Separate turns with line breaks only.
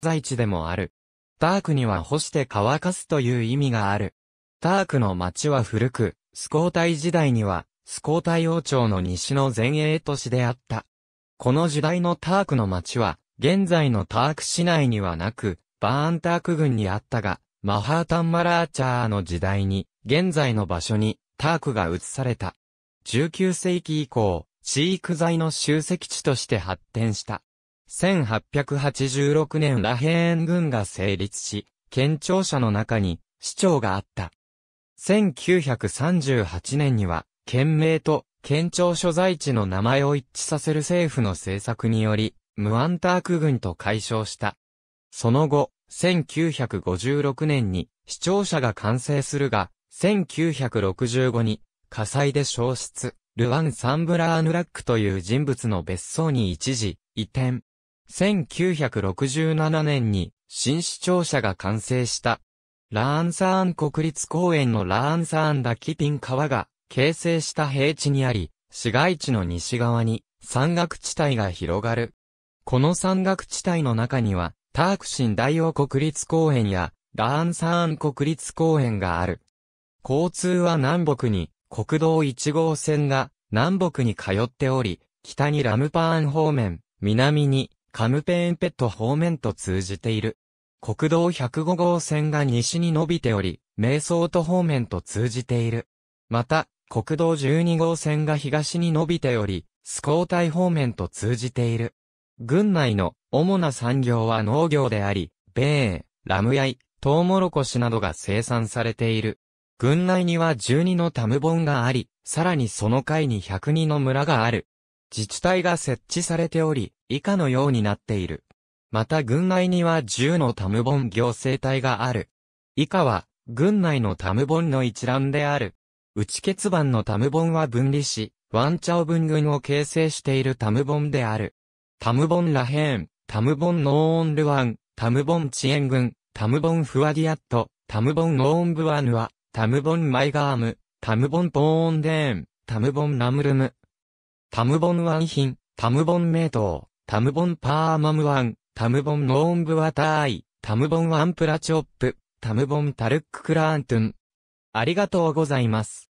在地でもある。タークには干して乾かすという意味がある。タークの町は古く、スコータイ時代には、スコータイ王朝の西の前衛都市であった。この時代のタークの町は、現在のターク市内にはなく、バーンターク郡にあったが、マハータンマラーチャーの時代に、現在の場所に、タークが移された。19世紀以降、地域材の集積地として発展した。1886年ラヘーン軍が成立し、県庁舎の中に市長があった。1938年には、県名と県庁所在地の名前を一致させる政府の政策により、ムアンターク軍と解消した。その後、1956年に市庁舎が完成するが、1965に火災で消失、ルワン・サンブラーヌラックという人物の別荘に一時移転。1967年に新市庁舎が完成した。ラーンサーン国立公園のラーンサーンダキピン川が形成した平地にあり、市街地の西側に山岳地帯が広がる。この山岳地帯の中には、タークシン大王国立公園やラーンサーン国立公園がある。交通は南北に国道1号線が南北に通っており、北にラムパーン方面、南にカムペーンペット方面と通じている。国道105号線が西に伸びており、瞑想と方面と通じている。また、国道12号線が東に伸びており、スコータイ方面と通じている。郡内の主な産業は農業であり、米英、ラムヤイ、トウモロコシなどが生産されている。郡内には12のタムボンがあり、さらにその階に102の村がある。自治体が設置されており、以下のようになっている。また軍内には10のタムボン行政体がある。以下は、軍内のタムボンの一覧である。内欠番のタムボンは分離し、ワンチャオ分群を形成しているタムボンである。タムボンラヘーン、タムボンノーオンルワン、タムボンチエン群、タムボンフワディアット、タムボンノーンブワヌア、タムボンマイガーム、タムボンポーンデーン、タムボンナムルム、タムボンワンヒン、タムボンメイトウ、タムボンパーマムワン、タムボンノーンブワターイ、タムボンワンプラチョップ、タムボンタルッククラーントゥン。ありがとうございます。